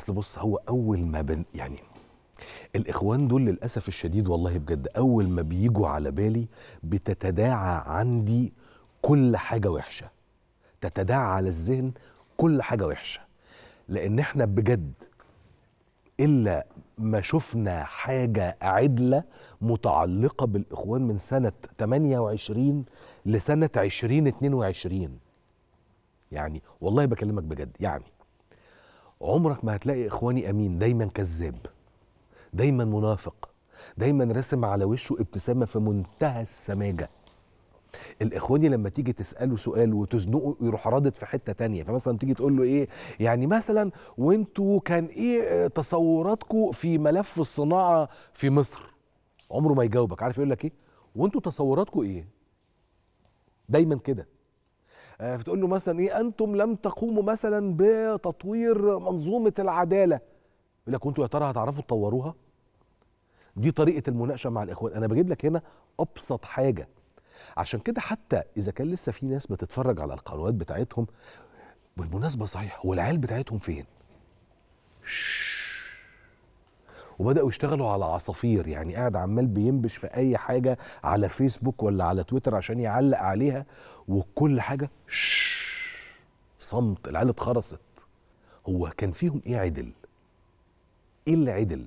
اصل بص هو اول ما بن يعني الاخوان دول للاسف الشديد والله بجد اول ما بيجوا على بالي بتتداعى عندي كل حاجه وحشه تتداعى على الذهن كل حاجه وحشه لان احنا بجد الا ما شفنا حاجه عدله متعلقه بالاخوان من سنه 28 لسنه 2022 يعني والله بكلمك بجد يعني عمرك ما هتلاقي اخواني امين دايما كذاب دايما منافق دايما رسم على وشه ابتسامه في منتهى السماجه الاخواني لما تيجي تساله سؤال وتزنقه يروح رادد في حته تانية فمثلا تيجي تقول له ايه يعني مثلا وانتوا كان ايه تصوراتكم في ملف الصناعه في مصر عمره ما يجاوبك عارف يقول لك ايه وانتوا تصوراتكم ايه دايما كده آه، فتقول له مثلا ايه انتم لم تقوموا مثلا بتطوير منظومه العداله يقول لك وانتم يا ترى هتعرفوا تطوروها دي طريقه المناقشه مع الاخوان انا بجيب لك هنا ابسط حاجه عشان كده حتى اذا كان لسه في ناس بتتفرج على القنوات بتاعتهم بالمناسبه صحيح هو العيال بتاعتهم فين شش. وبداوا يشتغلوا على عصافير يعني قاعد عمال بينبش في اي حاجه على فيسبوك ولا على تويتر عشان يعلق عليها وكل حاجه صمت العيال اتخرصت هو كان فيهم ايه عدل ايه اللي عدل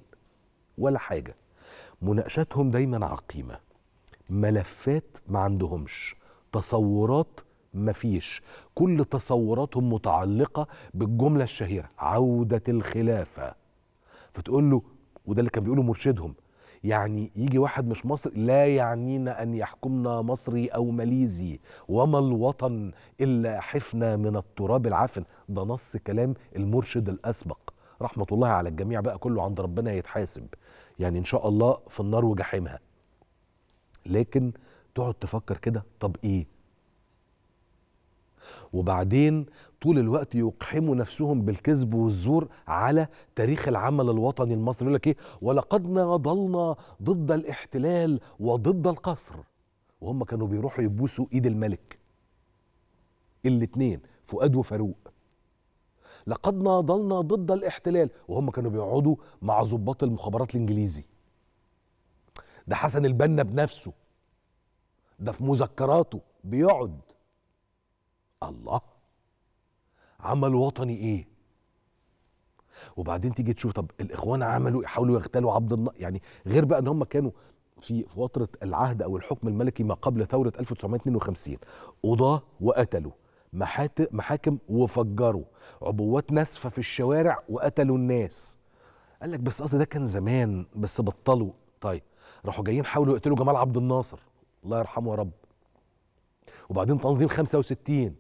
ولا حاجه مناقشاتهم دايما عقيمه ملفات ما عندهمش تصورات مفيش كل تصوراتهم متعلقة بالجملة الشهيرة عودة الخلافة فتقول له وده اللي كان بيقوله مرشدهم يعني يجي واحد مش مصري لا يعنينا أن يحكمنا مصري أو ماليزي وما الوطن إلا حفنة من التراب العفن ده نص كلام المرشد الأسبق رحمة الله على الجميع بقى كله عند ربنا يتحاسب يعني إن شاء الله في النار وجحيمها لكن تقعد تفكر كده طب إيه وبعدين طول الوقت يقحموا نفسهم بالكذب والزور على تاريخ العمل الوطني المصري يقول لك ايه ولقد ناضلنا ضد الاحتلال وضد القصر وهم كانوا بيروحوا يبوسوا ايد الملك الاتنين فؤاد وفاروق لقد ناضلنا ضد الاحتلال وهم كانوا بيقعدوا مع ضباط المخابرات الانجليزي ده حسن البنا بنفسه ده في مذكراته بيقعد الله عمل وطني ايه وبعدين تيجي تشوف طب الاخوان عملوا إيه؟ حاولوا يغتالوا عبد الله يعني غير بقى ان هم كانوا في فتره العهد او الحكم الملكي ما قبل ثوره 1952 قضاه وقتلوا محاكم وفجروا عبوات ناسفه في الشوارع وقتلوا الناس قال لك بس قصدي ده كان زمان بس بطلوا طيب راحوا جايين حاولوا يقتلوا جمال عبد الناصر الله يرحمه يا رب وبعدين تنظيم 65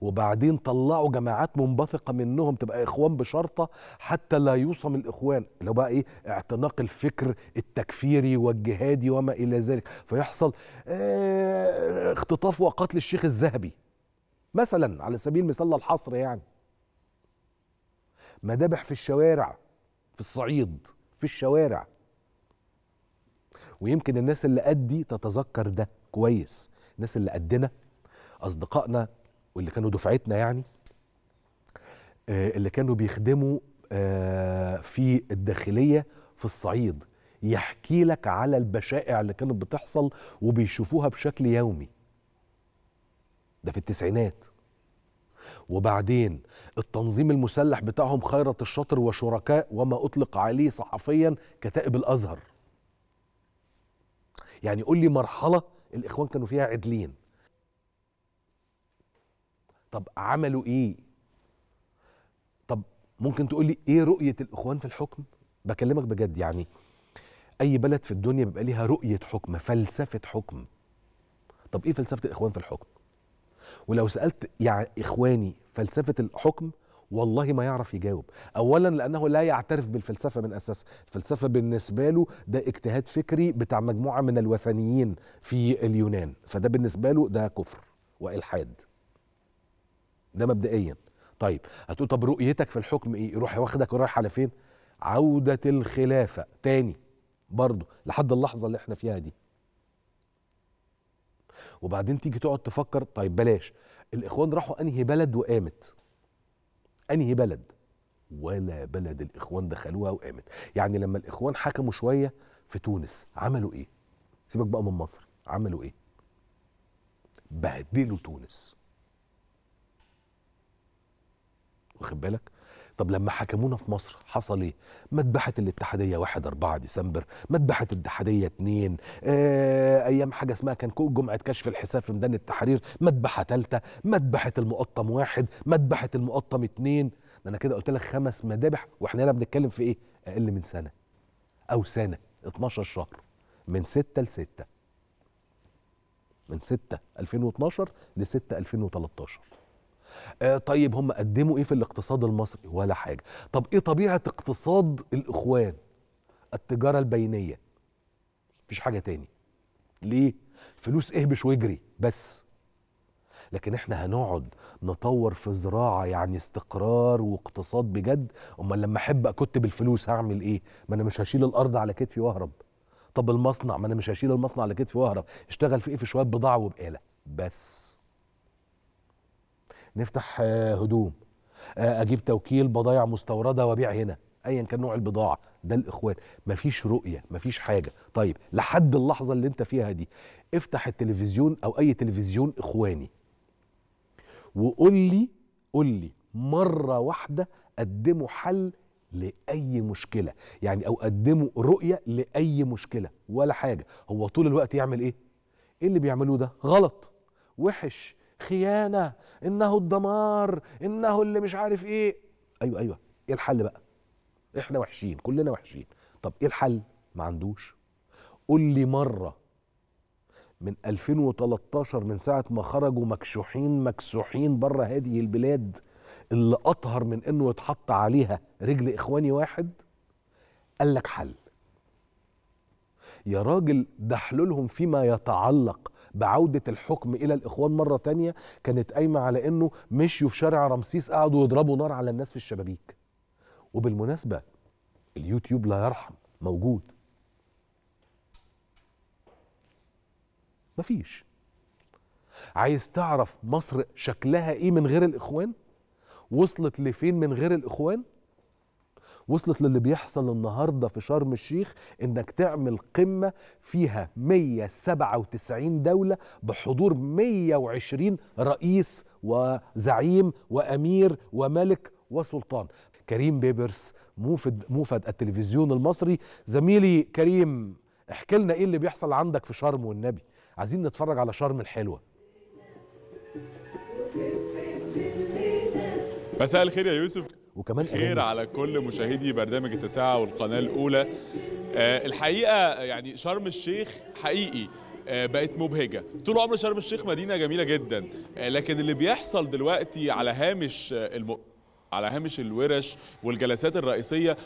وبعدين طلعوا جماعات منبثقه منهم تبقى اخوان بشرطه حتى لا يوصم الاخوان اللي بقى ايه اعتناق الفكر التكفيري والجهادي وما الى ذلك فيحصل اه اختطاف وقتل الشيخ الذهبي مثلا على سبيل المثال الحصر يعني مذابح في الشوارع في الصعيد في الشوارع ويمكن الناس اللي قدي تتذكر ده كويس الناس اللي قدنا اصدقائنا واللي كانوا دفعتنا يعني آه، اللي كانوا بيخدموا آه، في الداخليه في الصعيد يحكي لك على البشائع اللي كانت بتحصل وبيشوفوها بشكل يومي ده في التسعينات وبعدين التنظيم المسلح بتاعهم خيرة الشاطر وشركاء وما أطلق عليه صحفيا كتائب الأزهر يعني قول لي مرحلة الإخوان كانوا فيها عدلين طب عملوا ايه طب ممكن تقول لي ايه رؤيه الاخوان في الحكم بكلمك بجد يعني اي بلد في الدنيا بيبقى ليها رؤيه حكم فلسفه حكم طب ايه فلسفه الاخوان في الحكم ولو سالت يعني اخواني فلسفه الحكم والله ما يعرف يجاوب اولا لانه لا يعترف بالفلسفه من اساس الفلسفه بالنسبه له ده اجتهاد فكري بتاع مجموعه من الوثنيين في اليونان فده بالنسبه له ده كفر والحاد ده مبدئيا طيب هتقول طب رؤيتك في الحكم ايه يروح واخدك ورايح على فين عودة الخلافة تاني برضه لحد اللحظة اللي احنا فيها دي وبعدين تيجي تقعد تفكر طيب بلاش الاخوان راحوا انهي بلد وقامت انهي بلد ولا بلد الاخوان دخلوها وقامت يعني لما الاخوان حكموا شويه في تونس عملوا ايه سيبك بقى من مصر عملوا ايه بهدلوا تونس واخد بالك طب لما حكمونا في مصر حصل ايه؟ مذبحة الاتحادية 1 4 ديسمبر، مذبحة الاتحادية 2 آه ايام حاجة اسمها كان جمعة كشف الحساب في ميدان التحرير، مذبحة ثالثة، مذبحة المقطم واحد، مذبحة المقطم اثنين، ما انا كده قلت لك خمس مذابح واحنا هنا بنتكلم في ايه؟ اقل من سنة او سنة 12 شهر من 6 ل 6 من 6 2012 ل 6 2013 آه طيب هم قدموا ايه في الاقتصاد المصري ولا حاجه طب ايه طبيعه اقتصاد الاخوان التجاره البينيه مفيش حاجه تاني ليه فلوس اهبش واجري بس لكن احنا هنقعد نطور في زراعه يعني استقرار واقتصاد بجد امال لما احب اكتب الفلوس هعمل ايه ما انا مش هشيل الارض على كتفي واهرب طب المصنع ما انا مش هشيل المصنع على كتفي واهرب اشتغل في ايه في شويه بضاعه وبقاله بس نفتح آه، هدوم آه، اجيب توكيل بضايع مستورده وابيع هنا ايا كان نوع البضاعه ده الاخوان مفيش رؤيه مفيش حاجه طيب لحد اللحظه اللي انت فيها دي افتح التلفزيون او اي تلفزيون اخواني وقول لي قول لي مره واحده قدموا حل لاي مشكله يعني او قدموا رؤيه لاي مشكله ولا حاجه هو طول الوقت يعمل ايه ايه اللي بيعملوه ده غلط وحش خيانه انه الدمار انه اللي مش عارف ايه ايوه ايوه ايه الحل بقى احنا وحشين كلنا وحشين طب ايه الحل ما عندوش قول لي مره من 2013 من ساعه ما خرجوا مكشوحين مكسوحين بره هذه البلاد اللي اطهر من انه يتحط عليها رجل اخواني واحد قال لك حل يا راجل ده حلولهم فيما يتعلق بعودة الحكم إلى الإخوان مرة تانية كانت قايمة على أنه مشيوا في شارع رمسيس قعدوا يضربوا نار على الناس في الشبابيك وبالمناسبة اليوتيوب لا يرحم موجود مفيش عايز تعرف مصر شكلها ايه من غير الاخوان وصلت لفين من غير الاخوان وصلت للي بيحصل النهارده في شرم الشيخ انك تعمل قمه فيها 197 دوله بحضور 120 رئيس وزعيم وامير وملك وسلطان كريم بيبرس موفد موفد التلفزيون المصري زميلي كريم احكي لنا ايه اللي بيحصل عندك في شرم والنبي عايزين نتفرج على شرم الحلوه مساء الخير يا يوسف وكمان خير على كل مشاهدي برنامج التسعة والقناة الأولى آه الحقيقة يعني شرم الشيخ حقيقي آه، بقت مبهجة طول عمر شرم الشيخ مدينة جميلة جدا آه، لكن اللي بيحصل دلوقتي على هامش آه، الم... على هامش الورش والجلسات الرئيسية